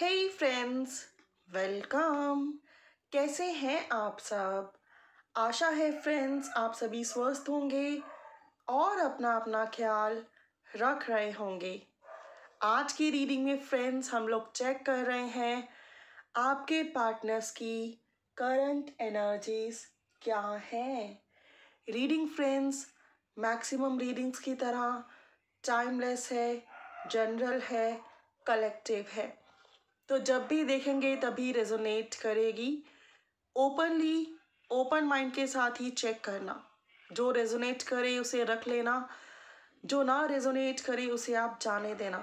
हे friends welcome कैसे हैं आप सब आशा है फ्रेंड्स आप सभी स्वस्थ होंगे और अपना अपना ख्याल रख रहे होंगे आज की रीडिंग में फ्रेंड्स हम लोग चेक कर रहे हैं आपके पार्टनर्स की करंट एनर्जीज क्या हैं रीडिंग फ्रेंड्स मैक्सिमम रीडिंग्स की तरह टाइमलेस है जनरल है कलेक्टिव है तो जब भी देखेंगे तभी रेजोनेट करेगी ओपनली ओपन माइंड के साथ ही चेक करना जो रेजोनेट करे उसे रख लेना जो ना रेजोनेट करे उसे आप जाने देना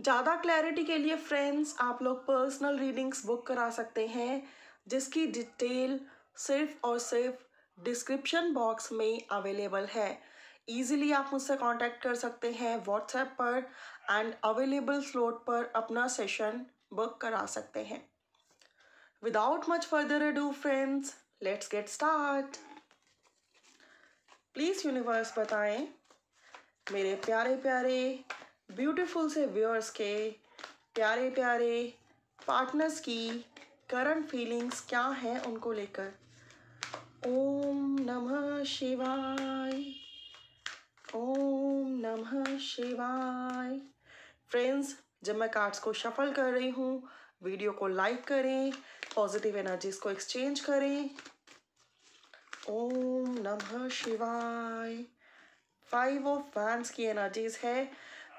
ज़्यादा क्लैरिटी के लिए फ्रेंड्स आप लोग पर्सनल रीडिंग्स बुक करा सकते हैं जिसकी डिटेल सिर्फ और सिर्फ डिस्क्रिप्शन बॉक्स में अवेलेबल है ईजिली आप मुझसे कॉन्टैक्ट कर सकते हैं व्हाट्सएप पर एंड अवेलेबल स्लोट पर अपना सेशन बुक करा सकते हैं without much further do friends let's get start please universe बताएं मेरे प्यारे प्यारे ब्यूटीफुल से व्यूअर्स के प्यारे प्यारे पार्टनर्स की करंट फीलिंग्स क्या हैं उनको लेकर ओम नमः शिवाय ओम नमः शिवाय फ्रेंड्स जब मैं कार्ड्स को शफल कर रही हूँ वीडियो को लाइक करें पॉजिटिव एनर्जीज को एक्सचेंज करें ओम नमः शिवाय फाइव ऑफ फैंस की एनर्जीज है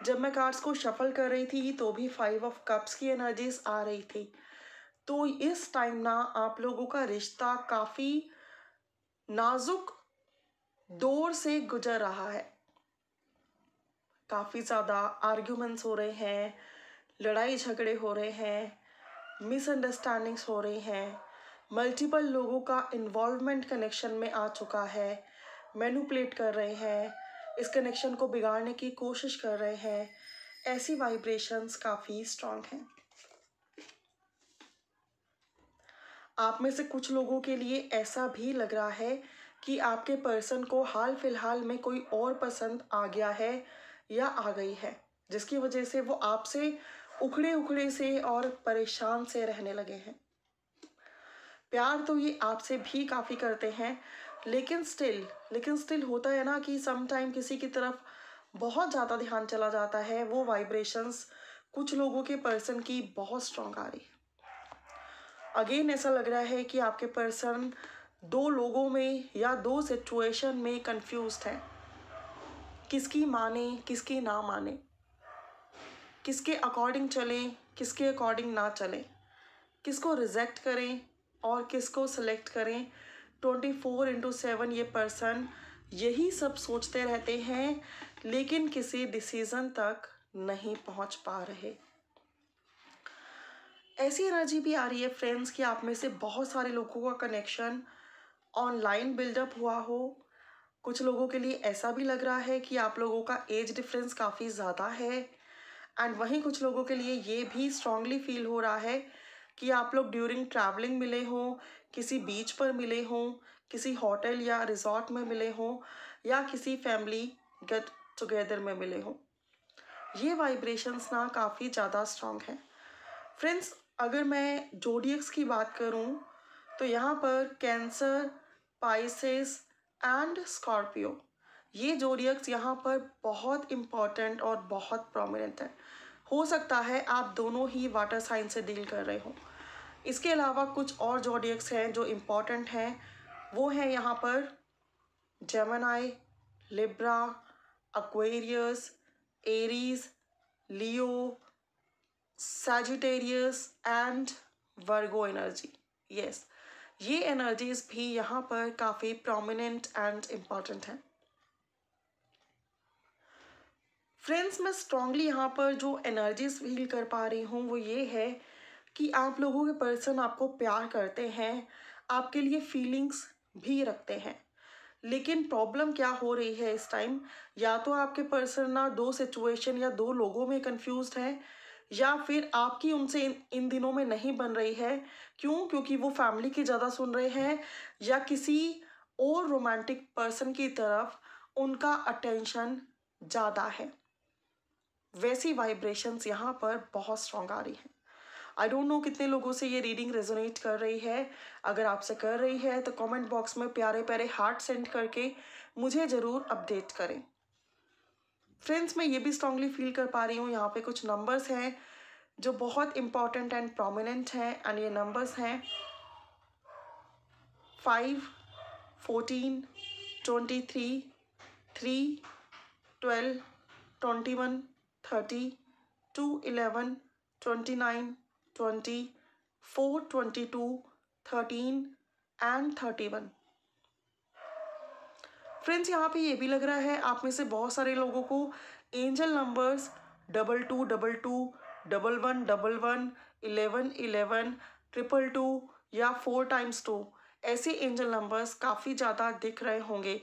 जब मैं कार्ड्स को शफल कर रही थी तो भी फाइव ऑफ कप्स की एनर्जीज आ रही थी तो इस टाइम ना आप लोगों का रिश्ता काफ़ी नाजुक दौर से गुजर रहा है काफ़ी ज़्यादा आर्ग्यूमेंट्स हो रहे हैं लड़ाई झगड़े हो रहे हैं मिसअंडरस्टैंडिंग्स हो रही हैं मल्टीपल लोगों का इन्वॉल्वमेंट कनेक्शन में आ चुका है मैनुपलेट कर रहे हैं इस कनेक्शन को बिगाड़ने की कोशिश कर रहे हैं ऐसी वाइब्रेशंस काफ़ी स्ट्रांग हैं आप में से कुछ लोगों के लिए ऐसा भी लग रहा है कि आपके पर्सन को हाल फिलहाल में कोई और पसंद आ गया है या आ गई है जिसकी वजह से वो आपसे उखड़े उखड़े से और परेशान से रहने लगे हैं प्यार तो ये आपसे भी काफ़ी करते हैं लेकिन स्टिल लेकिन स्टिल होता है ना कि समटाइम किसी की तरफ बहुत ज़्यादा ध्यान चला जाता है वो वाइब्रेशंस कुछ लोगों के पर्सन की बहुत स्ट्रॉन्ग आ रही है अगेन ऐसा लग रहा है कि आपके पर्सन दो लोगों में या दो सिचुएशन में कंफ्यूज हैं किसकी माने किसकी ना माने किसके अकॉर्डिंग चले किसके अकॉर्डिंग ना चले किसको रिजेक्ट करें और किसको सिलेक्ट करें ट्वेंटी फोर इंटू सेवन ये पर्सन यही सब सोचते रहते हैं लेकिन किसी डिसीज़न तक नहीं पहुंच पा रहे ऐसी एनर्जी भी आ रही है फ्रेंड्स कि आप में से बहुत सारे लोगों का कनेक्शन ऑनलाइन बिल्डअप हुआ हो कुछ लोगों के लिए ऐसा भी लग रहा है कि आप लोगों का एज डिफरेंस काफ़ी ज़्यादा है एंड वहीं कुछ लोगों के लिए ये भी स्ट्रांगली फील हो रहा है कि आप लोग ड्यूरिंग ट्रैवलिंग मिले हों किसी बीच पर मिले हों किसी होटल या रिजॉर्ट में मिले हों या किसी फैमिली गेट टुगेदर में मिले हों ये वाइब्रेशंस ना काफ़ी ज़्यादा स्ट्रांग हैं फ्रेंड्स अगर मैं जोडियक्स की बात करूँ तो यहाँ पर कैंसर पाइसिस एंड स्कॉर्पियो ये जोडियक्स यहाँ पर बहुत इम्पॉर्टेंट और बहुत प्रोमिनेंट है हो सकता है आप दोनों ही वाटर साइन से डील कर रहे हो इसके अलावा कुछ और जोडियक्स हैं जो इम्पॉर्टेंट हैं वो हैं यहाँ पर Gemini Libra Aquarius Aries Leo Sagittarius and Virgo energy yes ये एनर्जीज भी यहाँ पर काफ़ी प्रोमिनेंट एंड इम्पॉर्टेंट हैं फ्रेंड्स मैं स्ट्रांगली यहाँ पर जो एनर्जीज फील कर पा रही हूँ वो ये है कि आप लोगों के पर्सन आपको प्यार करते हैं आपके लिए फीलिंग्स भी रखते हैं लेकिन प्रॉब्लम क्या हो रही है इस टाइम या तो आपके पर्सन ना दो सिचुएशन या दो लोगों में कंफ्यूज है या फिर आपकी उनसे इन, इन दिनों में नहीं बन रही है क्यों क्योंकि वो फैमिली की ज़्यादा सुन रहे हैं या किसी और रोमांटिक पर्सन की तरफ उनका अटेंशन ज़्यादा है वैसी वाइब्रेशंस यहाँ पर बहुत स्ट्रॉन्ग आ रही हैं आई डोंट नो कितने लोगों से ये रीडिंग रेजोनेट कर रही है अगर आपसे कर रही है तो कमेंट बॉक्स में प्यारे प्यारे हार्ट सेंड करके मुझे ज़रूर अपडेट करें फ्रेंड्स मैं ये भी स्ट्रांगली फील कर पा रही हूँ यहाँ पे कुछ नंबर्स हैं जो बहुत इम्पॉर्टेंट एंड प्रोमिनेंट हैं एंड ये नंबर्स हैं five fourteen twenty three three twelve twenty one thirty two eleven twenty nine twenty four twenty two thirteen and thirty one friends यहाँ पे ये भी लग रहा है आप में से बहुत सारे लोगों को angel numbers double two double two double one double one eleven eleven triple two या फोर टाइम्स टू ऐसे एंजल नंबर्स काफ़ी ज़्यादा दिख रहे होंगे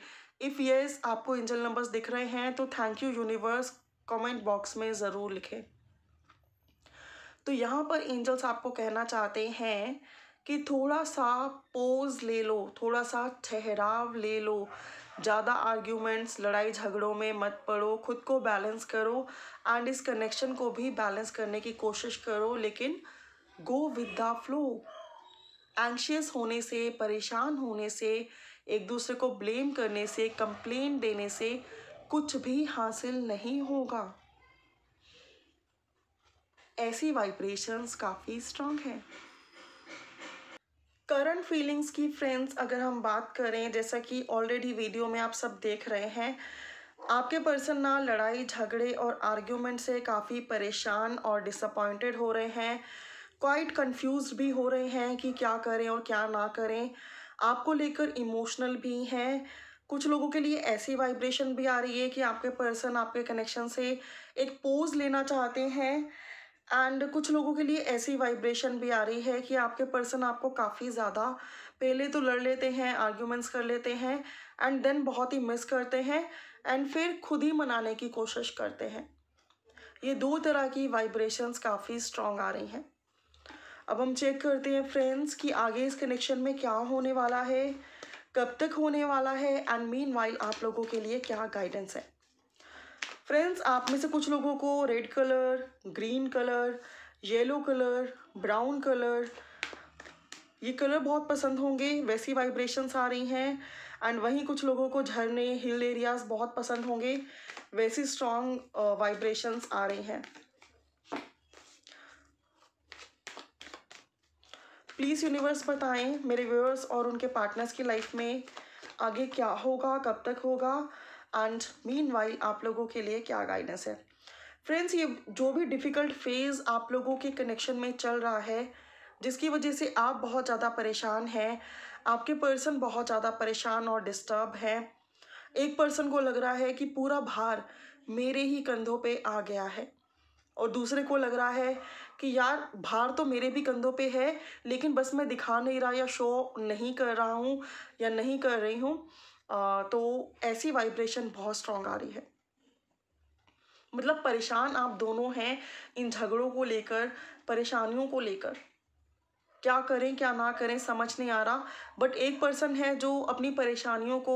इफ़ येस आपको एंजल नंबर्स दिख रहे हैं तो thank you universe comment box में ज़रूर लिखें तो यहाँ पर एंजल्स आपको कहना चाहते हैं कि थोड़ा सा पोज ले लो थोड़ा सा ठहराव ले लो ज़्यादा आर्ग्यूमेंट्स लड़ाई झगड़ों में मत पड़ो खुद को बैलेंस करो एंड इस कनेक्शन को भी बैलेंस करने की कोशिश करो लेकिन go with the flow anxious होने से परेशान होने से एक दूसरे को ब्लेम करने से कंप्लेन देने से कुछ भी हासिल नहीं होगा ऐसी वाइब्रेशंस काफ़ी स्ट्रांग हैं करंट फीलिंग्स की फ्रेंड्स अगर हम बात करें जैसा कि ऑलरेडी वीडियो में आप सब देख रहे हैं आपके पर्सन ना लड़ाई झगड़े और आर्ग्यूमेंट से काफ़ी परेशान और डिसअपॉइंटेड हो रहे हैं क्वाइट कंफ्यूज भी हो रहे हैं कि क्या करें और क्या ना करें आपको लेकर इमोशनल भी हैं कुछ लोगों के लिए ऐसी वाइब्रेशन भी आ रही है कि आपके पर्सन आपके कनेक्शन से एक पोज लेना चाहते हैं एंड कुछ लोगों के लिए ऐसी वाइब्रेशन भी आ रही है कि आपके पर्सन आपको काफ़ी ज़्यादा पहले तो लड़ लेते हैं आर्ग्यूमेंट्स कर लेते हैं एंड देन बहुत ही मिस करते हैं एंड फिर खुद ही मनाने की कोशिश करते हैं ये दो तरह की वाइब्रेशंस काफ़ी स्ट्रॉन्ग आ रही हैं अब हम चेक करते हैं फ्रेंड्स कि आगे इस कनेक्शन में क्या होने वाला है कब तक होने वाला है एंड मीन आप लोगों के लिए क्या गाइडेंस है फ्रेंड्स आप में से कुछ लोगों को red colour green colour yellow colour brown colour ये कलर बहुत पसंद होंगे वैसी वाइब्रेशंस आ रही हैं एंड वहीं कुछ लोगों को झरने हिल एरियाज बहुत पसंद होंगे वैसी स्ट्रॉन्ग वाइब्रेशंस आ रही हैं प्लीज़ यूनिवर्स बताएं मेरे व्यूअर्स और उनके पार्टनर्स की लाइफ में आगे क्या होगा कब तक होगा एंड मीन आप लोगों के लिए क्या गाइडेंस है फ्रेंड्स ये जो भी डिफ़िकल्ट फेज़ आप लोगों के कनेक्शन में चल रहा है जिसकी वजह से आप बहुत ज़्यादा परेशान हैं आपके पर्सन बहुत ज़्यादा परेशान और डिस्टर्ब हैं एक पर्सन को लग रहा है कि पूरा भार मेरे ही कंधों पे आ गया है और दूसरे को लग रहा है कि यार भार तो मेरे भी कंधों पे है लेकिन बस मैं दिखा नहीं रहा या शो नहीं कर रहा हूँ या नहीं कर रही हूँ तो ऐसी वाइब्रेशन बहुत स्ट्रांग आ रही है मतलब परेशान आप दोनों हैं इन झगड़ों को लेकर परेशानियों को लेकर क्या करें क्या ना करें समझ नहीं आ रहा बट एक पर्सन है जो अपनी परेशानियों को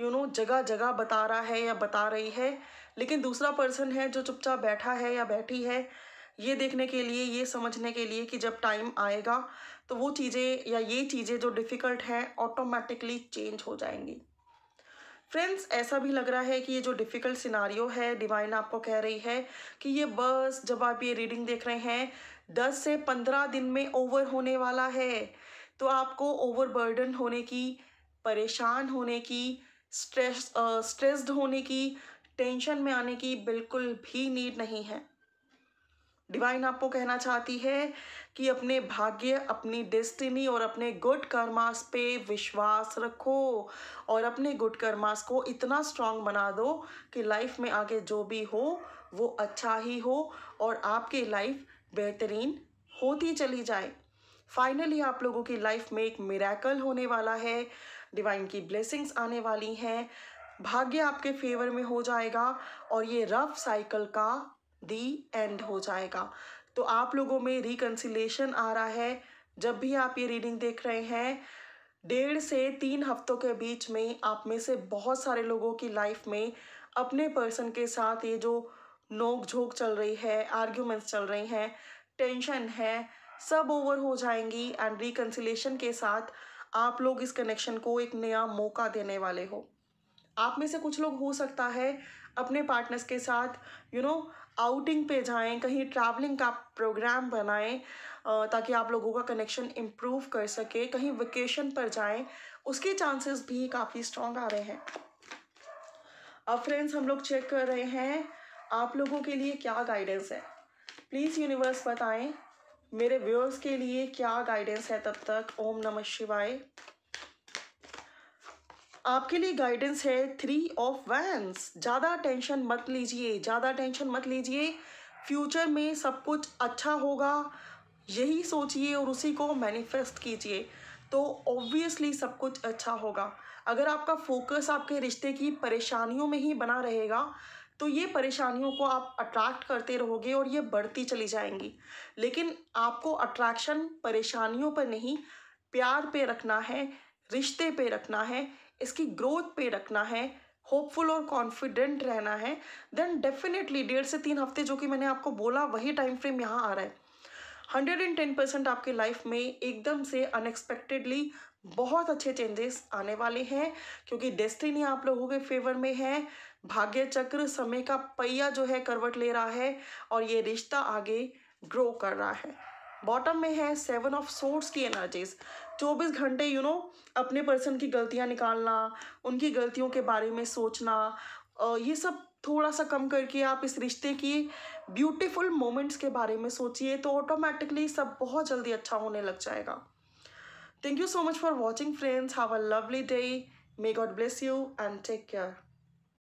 यू नो जगह जगह बता रहा है या बता रही है लेकिन दूसरा पर्सन है जो चुपचाप बैठा है या बैठी है ये देखने के लिए ये समझने के लिए कि जब टाइम आएगा तो वो चीज़ें या ये चीज़ें जो डिफ़िकल्ट हैं ऑटोमेटिकली चेंज हो जाएंगी फ्रेंड्स ऐसा भी लग रहा है कि ये जो डिफ़िकल्ट सिनारियो है डिवाइन आपको कह रही है कि ये बस जब आप ये रीडिंग देख रहे हैं दस से पंद्रह दिन में ओवर होने वाला है तो आपको ओवर बर्डन होने की परेशान होने की स्ट्रेस स्ट्रेस्ड होने की टेंशन में आने की बिल्कुल भी नीड नहीं है डिवाइन आपको कहना चाहती है कि अपने भाग्य अपनी डेस्टिनी और अपने गुड कर्मास पे विश्वास रखो और अपने गुड कर्मास को इतना स्ट्रांग बना दो कि लाइफ में आगे जो भी हो वो अच्छा ही हो और आपकी लाइफ बेहतरीन होती चली जाए फाइनली आप लोगों की लाइफ में एक मिराकल होने वाला है डिवाइन की ब्लेसिंग्स आने वाली हैं भाग्य आपके फेवर में हो जाएगा और ये रफ साइकिल का दी एंड हो जाएगा तो आप लोगों में रिकन्सिलेशन आ रहा है जब भी आप ये रीडिंग देख रहे हैं डेढ़ से तीन हफ्तों के बीच में आप में से बहुत सारे लोगों की लाइफ में अपने पर्सन के साथ ये जो नोक झोंक चल रही है आर्ग्यूमेंट्स चल रही हैं टेंशन है सब ओवर हो जाएंगी एंड रिकन्सिलेशन के साथ आप लोग इस कनेक्शन को एक नया मौका देने वाले हो आप में से कुछ लोग हो सकता है अपने पार्टनर्स के साथ you you know know, outing पे जाएं कहीं ट्रैवलिंग का प्रोग्राम बनाएं ताकि आप लोगों का कनेक्शन इम्प्रूव कर सके कहीं वेकेशन पर जाएं उसके चांसेस भी काफ़ी स्ट्रॉन्ग आ रहे हैं अब फ्रेंड्स हम लोग चेक कर रहे हैं आप लोगों के लिए क्या गाइडेंस है प्लीज़ यूनिवर्स बताएं मेरे व्यूअर्स के लिए क्या गाइडेंस है तब तक ओम नमः शिवाय आपके लिए गाइडेंस है थ्री ऑफ वैंस ज़्यादा टेंशन मत लीजिए ज़्यादा टेंशन मत लीजिए फ्यूचर में सब कुछ अच्छा होगा यही सोचिए और उसी को मैनिफेस्ट कीजिए तो ऑब्वियसली सब कुछ अच्छा होगा अगर आपका फोकस आपके रिश्ते की परेशानियों में ही बना रहेगा तो ये परेशानियों को आप अट्रैक्ट करते रहोगे और ये बढ़ती चली जाएंगी लेकिन आपको अट्रैक्शन परेशानियों पर नहीं प्यार पे रखना है रिश्ते पे रखना है इसकी ग्रोथ पे रखना है होपफुल और कॉन्फिडेंट रहना है देन डेफिनेटली डेढ़ से तीन हफ्ते जो कि मैंने आपको बोला वही टाइम फ्रेम यहाँ आ रहा है हंड्रेड एंड टेन परसेंट आपके लाइफ में एकदम से अनएक्सपेक्टेडली बहुत अच्छे चेंजेस आने वाले हैं क्योंकि डेस्टिनी आप लोगों के फेवर में है भाग्य चक्र समय का पहिया जो है करवट ले रहा है और ये रिश्ता आगे ग्रो कर रहा है बॉटम में है सेवन ऑफ सोर्ट्स की एनर्जीज चौबीस घंटे यू नो अपने पर्सन की गलतियाँ निकालना उनकी गलतियों के बारे में सोचना ये सब थोड़ा सा कम करके आप इस रिश्ते की ब्यूटीफुल मोमेंट्स के बारे में सोचिए तो ऑटोमेटिकली सब बहुत जल्दी अच्छा होने लग जाएगा thank you so much for watching friends have a lovely day may God bless you and take care